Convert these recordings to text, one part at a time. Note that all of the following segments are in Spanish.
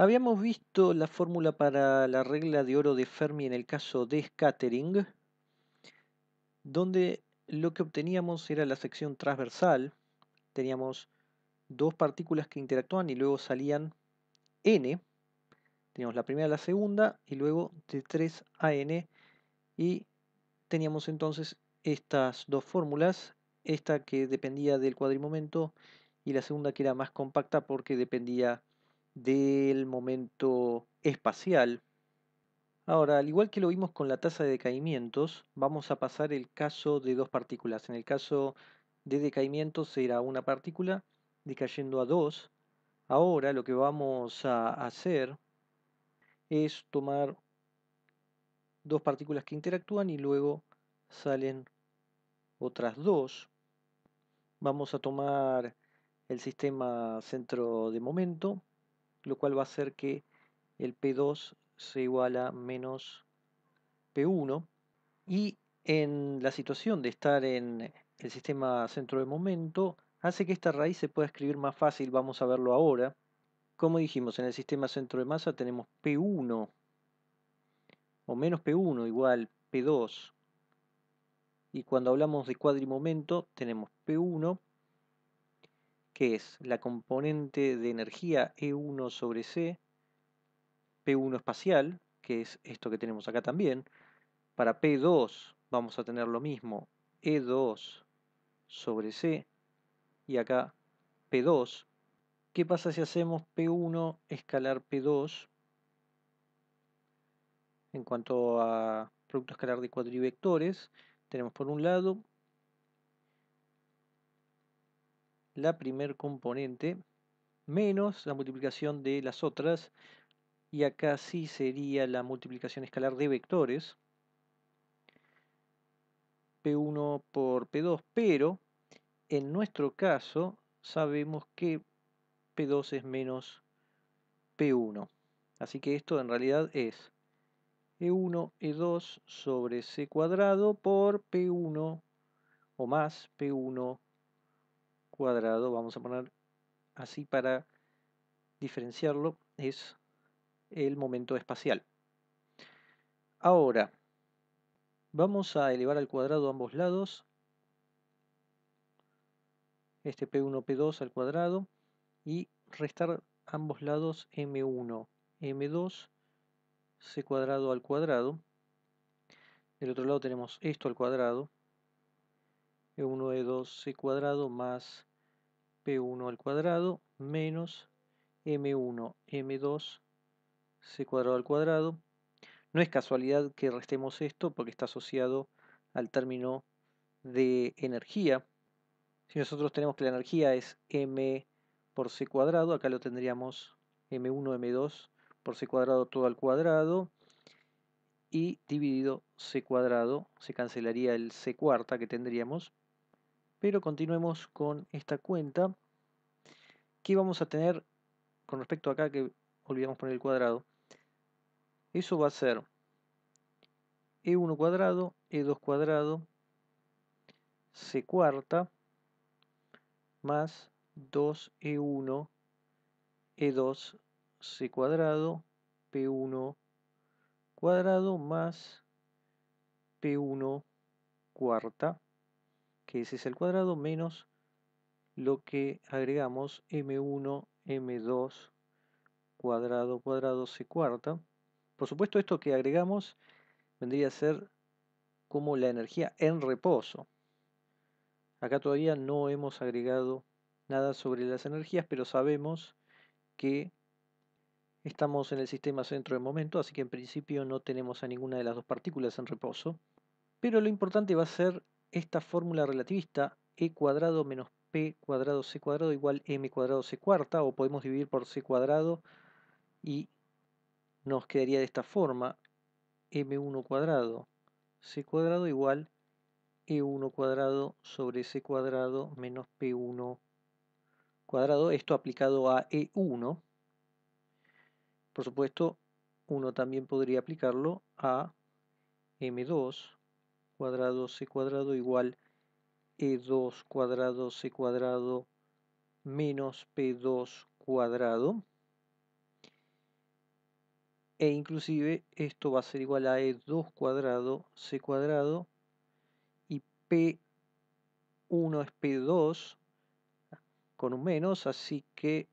Habíamos visto la fórmula para la regla de oro de Fermi en el caso de scattering, donde lo que obteníamos era la sección transversal. Teníamos dos partículas que interactuaban y luego salían n. Teníamos la primera, la segunda y luego de 3 a n. Y teníamos entonces estas dos fórmulas, esta que dependía del cuadrimomento y la segunda que era más compacta porque dependía del momento espacial. Ahora, al igual que lo vimos con la tasa de decaimientos, vamos a pasar el caso de dos partículas. En el caso de decaimiento será una partícula decayendo a dos. Ahora lo que vamos a hacer es tomar dos partículas que interactúan y luego salen otras dos. Vamos a tomar el sistema centro de momento lo cual va a hacer que el P2 se iguala a menos P1 y en la situación de estar en el sistema centro de momento hace que esta raíz se pueda escribir más fácil, vamos a verlo ahora. Como dijimos, en el sistema centro de masa tenemos P1 o menos P1 igual P2 y cuando hablamos de cuadrimomento tenemos P1 que es la componente de energía E1 sobre C, P1 espacial, que es esto que tenemos acá también. Para P2 vamos a tener lo mismo, E2 sobre C, y acá P2. ¿Qué pasa si hacemos P1 escalar P2? En cuanto a producto escalar de cuadrivectores, tenemos por un lado la primer componente menos la multiplicación de las otras y acá sí sería la multiplicación escalar de vectores P1 por P2 pero en nuestro caso sabemos que P2 es menos P1 así que esto en realidad es E1 E2 sobre C cuadrado por P1 o más P1 cuadrado, vamos a poner así para diferenciarlo, es el momento espacial. Ahora, vamos a elevar al cuadrado ambos lados, este P1, P2 al cuadrado, y restar ambos lados M1, M2, C cuadrado al cuadrado. Del otro lado tenemos esto al cuadrado, E1, E2, C cuadrado más p1 al cuadrado menos m1, m2, c cuadrado al cuadrado. No es casualidad que restemos esto porque está asociado al término de energía. Si nosotros tenemos que la energía es m por c cuadrado, acá lo tendríamos m1, m2 por c cuadrado todo al cuadrado y dividido c cuadrado, se cancelaría el c cuarta que tendríamos pero continuemos con esta cuenta. que vamos a tener con respecto a acá que olvidamos poner el cuadrado? Eso va a ser E1 cuadrado, E2 cuadrado, C cuarta, más 2E1, E2, e C cuadrado, P1 cuadrado, más P1 cuarta que es el cuadrado menos lo que agregamos m1, m2, cuadrado, cuadrado, c cuarta. Por supuesto esto que agregamos vendría a ser como la energía en reposo. Acá todavía no hemos agregado nada sobre las energías, pero sabemos que estamos en el sistema centro de momento, así que en principio no tenemos a ninguna de las dos partículas en reposo. Pero lo importante va a ser esta fórmula relativista e cuadrado menos p cuadrado c cuadrado igual m cuadrado c cuarta o podemos dividir por c cuadrado y nos quedaría de esta forma m1 cuadrado c cuadrado igual e1 cuadrado sobre c cuadrado menos p1 cuadrado, esto aplicado a e1. Por supuesto, uno también podría aplicarlo a m2 cuadrado c cuadrado igual e2 cuadrado c cuadrado menos p2 cuadrado. E inclusive esto va a ser igual a e2 cuadrado c cuadrado y p1 es p2 con un menos, así que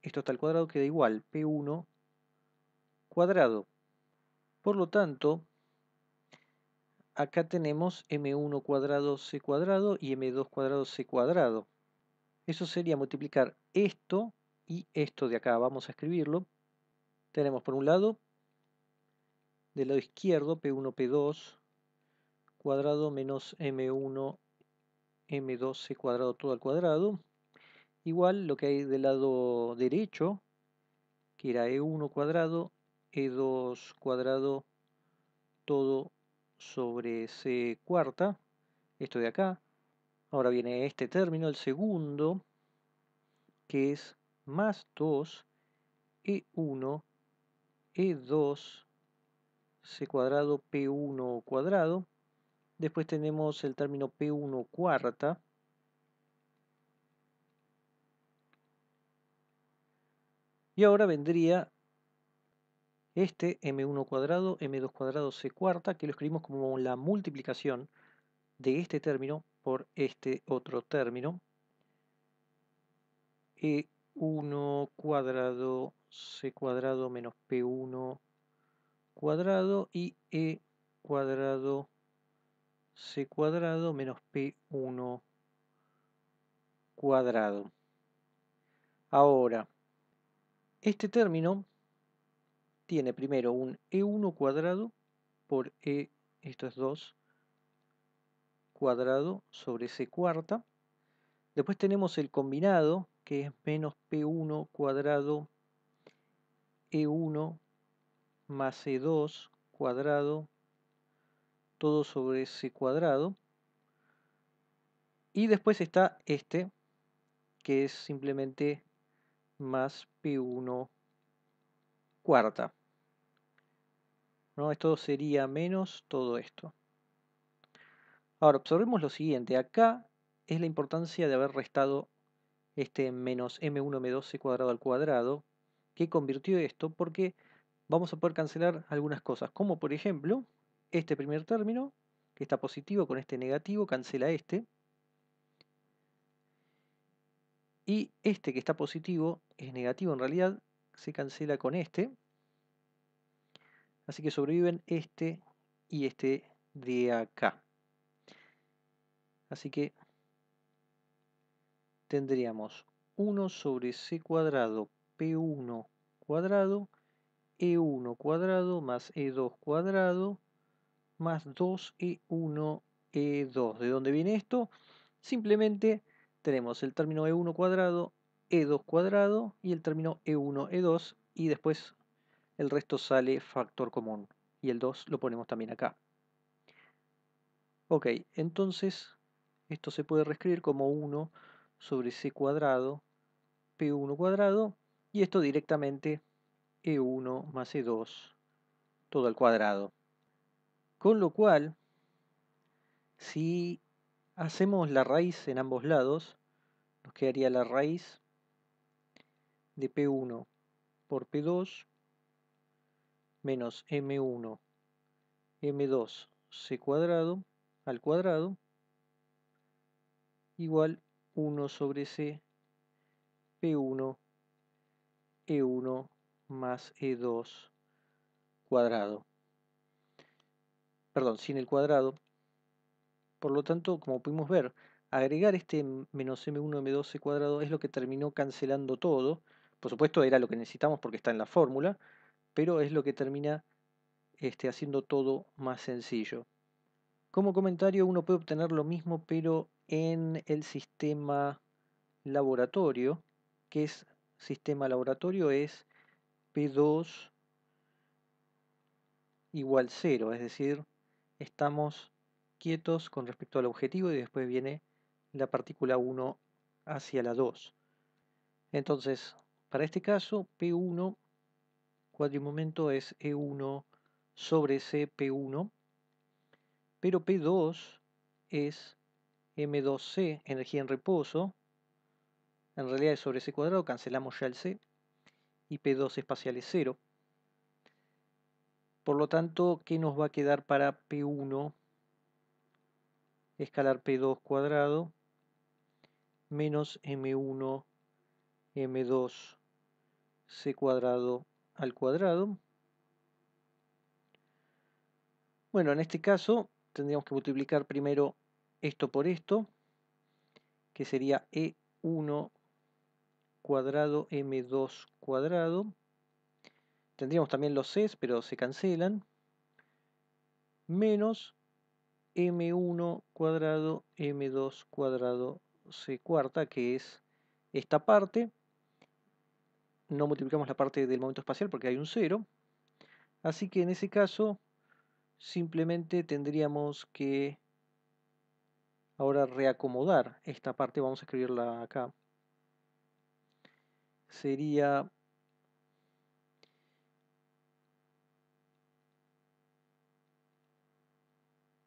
esto está al cuadrado queda igual, p1 cuadrado. Por lo tanto, acá tenemos m1 cuadrado c cuadrado y m2 cuadrado c cuadrado. Eso sería multiplicar esto y esto de acá. Vamos a escribirlo. Tenemos por un lado, del lado izquierdo, p1, p2, cuadrado menos m1, m2, c cuadrado, todo al cuadrado. Igual lo que hay del lado derecho, que era e1 cuadrado, e2 cuadrado, todo sobre C cuarta, esto de acá. Ahora viene este término, el segundo, que es más 2, E1, E2, C cuadrado, P1 cuadrado. Después tenemos el término P1 cuarta. Y ahora vendría este m1 cuadrado, m2 cuadrado, c cuarta, que lo escribimos como la multiplicación de este término por este otro término. E1 cuadrado, c cuadrado menos p1 cuadrado y e cuadrado, c cuadrado menos p1 cuadrado. Ahora, este término tiene primero un E1 cuadrado por E, esto es 2 cuadrado sobre C cuarta. Después tenemos el combinado, que es menos P1 cuadrado E1 más E2 cuadrado, todo sobre C cuadrado. Y después está este, que es simplemente más P1 cuarta. Esto sería menos todo esto. Ahora, observemos lo siguiente. Acá es la importancia de haber restado este menos m1, m 2 cuadrado al cuadrado, que convirtió esto porque vamos a poder cancelar algunas cosas, como por ejemplo este primer término, que está positivo con este negativo, cancela este. Y este que está positivo es negativo en realidad, se cancela con este. Así que sobreviven este y este de acá. Así que tendríamos 1 sobre c cuadrado p1 cuadrado e1 cuadrado más e2 cuadrado más 2e1 e2. E ¿De dónde viene esto? Simplemente tenemos el término e1 cuadrado, e2 cuadrado y el término e1, e2 y después el resto sale factor común y el 2 lo ponemos también acá. Ok, entonces esto se puede reescribir como 1 sobre c cuadrado p1 cuadrado y esto directamente e1 más e2 todo al cuadrado. Con lo cual, si hacemos la raíz en ambos lados, nos quedaría la raíz de p1 por p2 menos m1 m2 c cuadrado al cuadrado igual 1 sobre c p1 e1 más e2 cuadrado perdón, sin el cuadrado por lo tanto, como pudimos ver, agregar este menos m1 m 2 cuadrado es lo que terminó cancelando todo. Por supuesto, era lo que necesitamos porque está en la fórmula pero es lo que termina este, haciendo todo más sencillo. Como comentario uno puede obtener lo mismo pero en el sistema laboratorio, que es sistema laboratorio es P2 igual 0, es decir, estamos quietos con respecto al objetivo y después viene la partícula 1 hacia la 2. Entonces, para este caso, P1 momento es E1 sobre CP1, pero P2 es M2C, energía en reposo, en realidad es sobre C cuadrado, cancelamos ya el C, y P2 espacial es 0. Por lo tanto, ¿qué nos va a quedar para P1? Escalar P2 cuadrado menos M1 M2 C cuadrado al cuadrado. Bueno, en este caso tendríamos que multiplicar primero esto por esto, que sería E1 cuadrado M2 cuadrado. Tendríamos también los Cs, pero se cancelan. Menos M1 cuadrado M2 cuadrado C cuarta, que es esta parte no multiplicamos la parte del momento espacial porque hay un cero. Así que en ese caso simplemente tendríamos que ahora reacomodar esta parte. Vamos a escribirla acá. Sería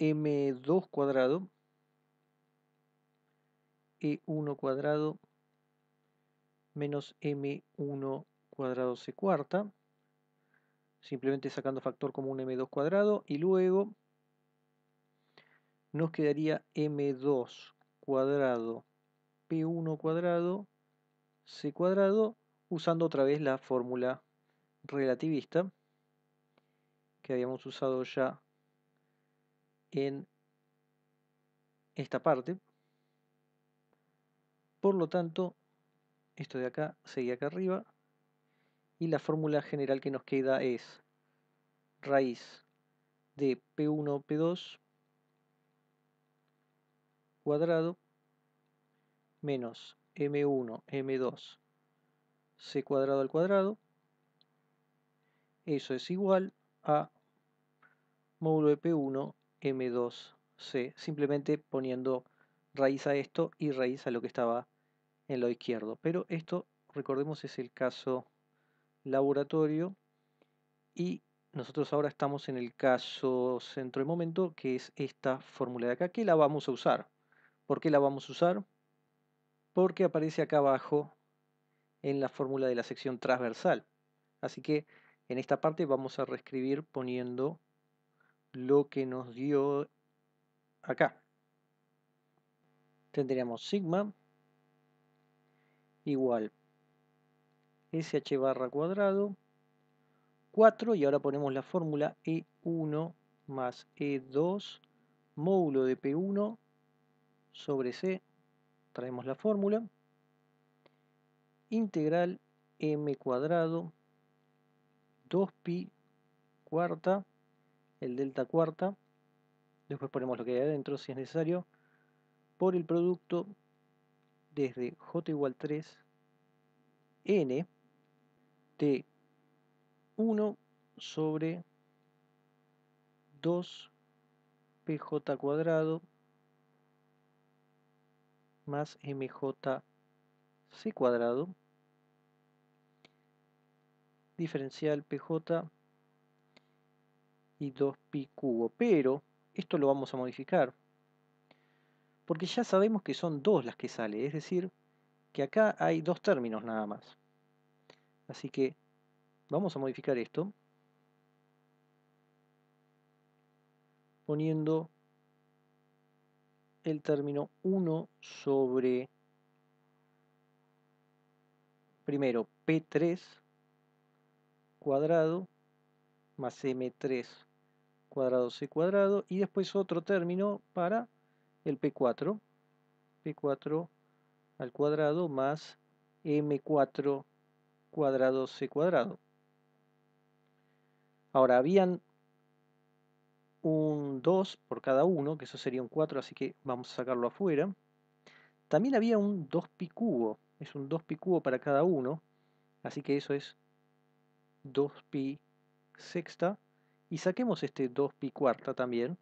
m2 cuadrado e1 cuadrado menos m1 cuadrado c cuarta, simplemente sacando factor común m2 cuadrado, y luego nos quedaría m2 cuadrado p1 cuadrado c cuadrado, usando otra vez la fórmula relativista que habíamos usado ya en esta parte. Por lo tanto, esto de acá seguía acá arriba. Y la fórmula general que nos queda es raíz de P1, P2 cuadrado menos M1, M2, C cuadrado al cuadrado. Eso es igual a módulo de P1, M2, C. Simplemente poniendo raíz a esto y raíz a lo que estaba en lo izquierdo. Pero esto, recordemos, es el caso laboratorio y nosotros ahora estamos en el caso centro de momento, que es esta fórmula de acá, que la vamos a usar. ¿Por qué la vamos a usar? Porque aparece acá abajo en la fórmula de la sección transversal. Así que en esta parte vamos a reescribir poniendo lo que nos dio acá. Tendríamos sigma igual sh barra cuadrado 4 y ahora ponemos la fórmula E1 más E2 módulo de P1 sobre C traemos la fórmula integral m cuadrado 2pi cuarta el delta cuarta después ponemos lo que hay adentro si es necesario por el producto desde j igual 3, n de 1 sobre 2 pj cuadrado más mjc cuadrado diferencial pj y 2pi cubo pero esto lo vamos a modificar porque ya sabemos que son dos las que sale, es decir, que acá hay dos términos nada más. Así que vamos a modificar esto poniendo el término 1 sobre primero P3 cuadrado más M3 cuadrado C cuadrado y después otro término para el P4, P4 al cuadrado más M4 cuadrado C cuadrado. Ahora, habían un 2 por cada uno, que eso sería un 4, así que vamos a sacarlo afuera. También había un 2pi cubo, es un 2pi cubo para cada uno, así que eso es 2pi sexta. Y saquemos este 2pi cuarta también,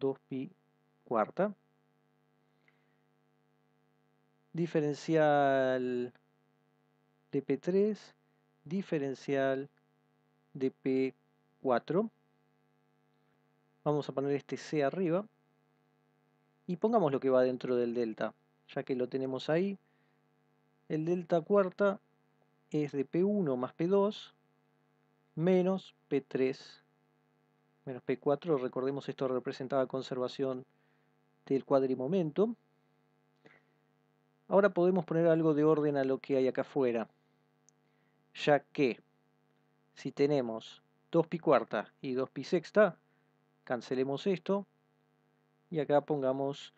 2pi cuarta. Diferencial de P3, diferencial de P4. Vamos a poner este C arriba. Y pongamos lo que va dentro del delta, ya que lo tenemos ahí. El delta cuarta es de P1 más P2 menos P3 menos P4, recordemos esto representaba conservación del cuadrimomento. Ahora podemos poner algo de orden a lo que hay acá afuera, ya que si tenemos 2 pi cuarta y 2 pi sexta, cancelemos esto y acá pongamos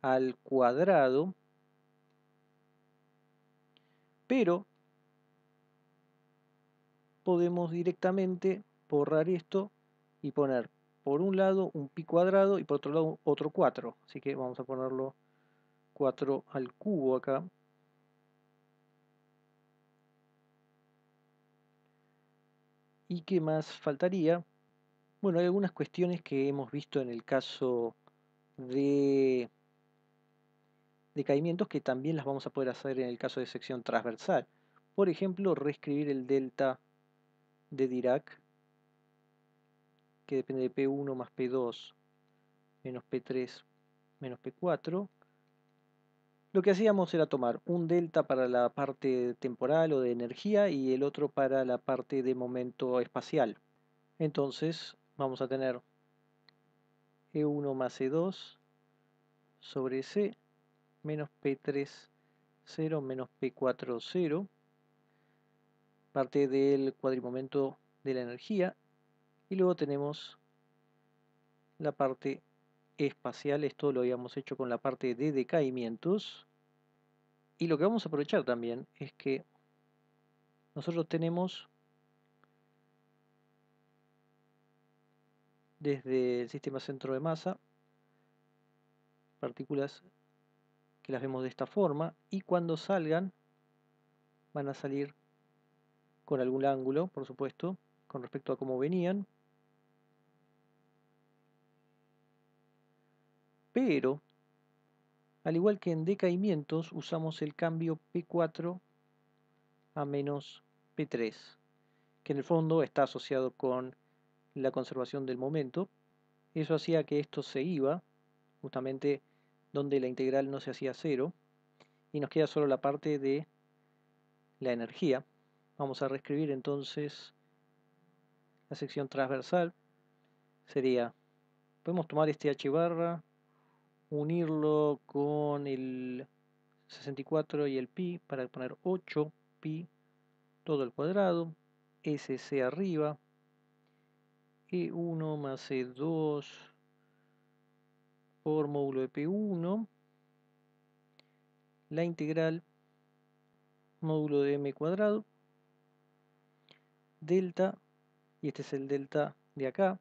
al cuadrado, pero podemos directamente borrar esto y poner por un lado un pi cuadrado y por otro lado otro 4. Así que vamos a ponerlo 4 al cubo acá. ¿Y qué más faltaría? Bueno, hay algunas cuestiones que hemos visto en el caso de decaimientos que también las vamos a poder hacer en el caso de sección transversal. Por ejemplo, reescribir el delta de Dirac que depende de P1 más P2 menos P3 menos P4, lo que hacíamos era tomar un delta para la parte temporal o de energía y el otro para la parte de momento espacial. Entonces vamos a tener E1 más E2 sobre C menos P3 0 menos P4 0, parte del cuadrimomento de la energía y luego tenemos la parte espacial, esto lo habíamos hecho con la parte de decaimientos. Y lo que vamos a aprovechar también es que nosotros tenemos desde el sistema centro de masa partículas que las vemos de esta forma y cuando salgan van a salir con algún ángulo, por supuesto, con respecto a cómo venían. pero al igual que en decaimientos usamos el cambio P4 a menos P3, que en el fondo está asociado con la conservación del momento. Eso hacía que esto se iba, justamente donde la integral no se hacía cero, y nos queda solo la parte de la energía. Vamos a reescribir entonces la sección transversal. Sería, podemos tomar este h barra unirlo con el 64 y el pi para poner 8 pi todo al cuadrado, SC arriba, E1 más E2 por módulo de P1, la integral módulo de M cuadrado, delta, y este es el delta de acá,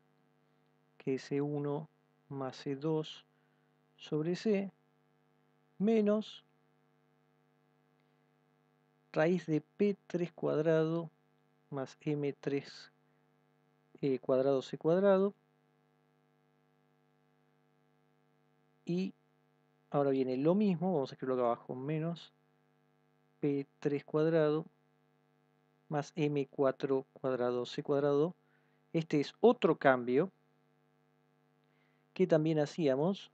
que es E1 más E2 sobre c menos raíz de p3 cuadrado más m3 eh, cuadrado c cuadrado y ahora viene lo mismo, vamos a escribirlo acá abajo, menos p3 cuadrado más m4 cuadrado c cuadrado este es otro cambio que también hacíamos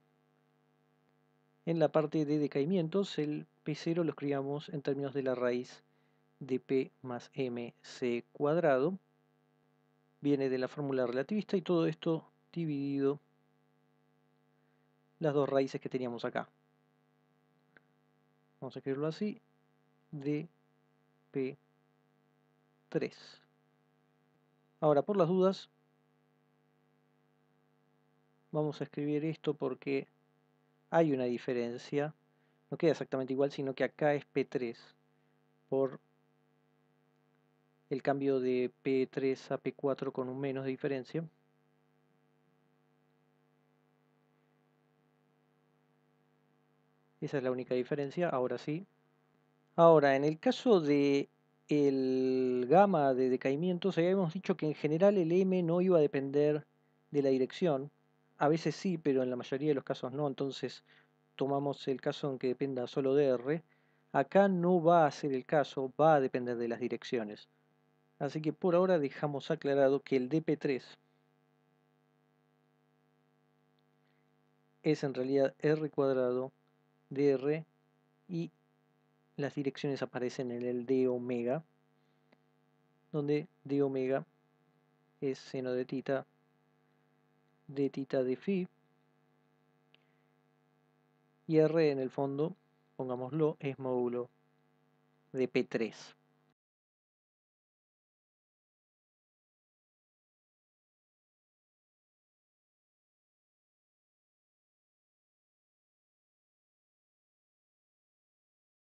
en la parte de decaimientos, el P0 lo escribimos en términos de la raíz de P más MC cuadrado. Viene de la fórmula relativista y todo esto dividido las dos raíces que teníamos acá. Vamos a escribirlo así, de P3. Ahora, por las dudas, vamos a escribir esto porque hay una diferencia, no queda exactamente igual, sino que acá es P3 por el cambio de P3 a P4 con un menos de diferencia. Esa es la única diferencia, ahora sí. Ahora, en el caso de el gama de decaimientos, habíamos dicho que en general el M no iba a depender de la dirección, a veces sí, pero en la mayoría de los casos no, entonces tomamos el caso en que dependa solo de R. Acá no va a ser el caso, va a depender de las direcciones. Así que por ahora dejamos aclarado que el DP3 es en realidad R cuadrado, de r, y las direcciones aparecen en el D omega, donde D omega es seno de tita de tita de phi. Y R en el fondo, pongámoslo, es módulo de P3.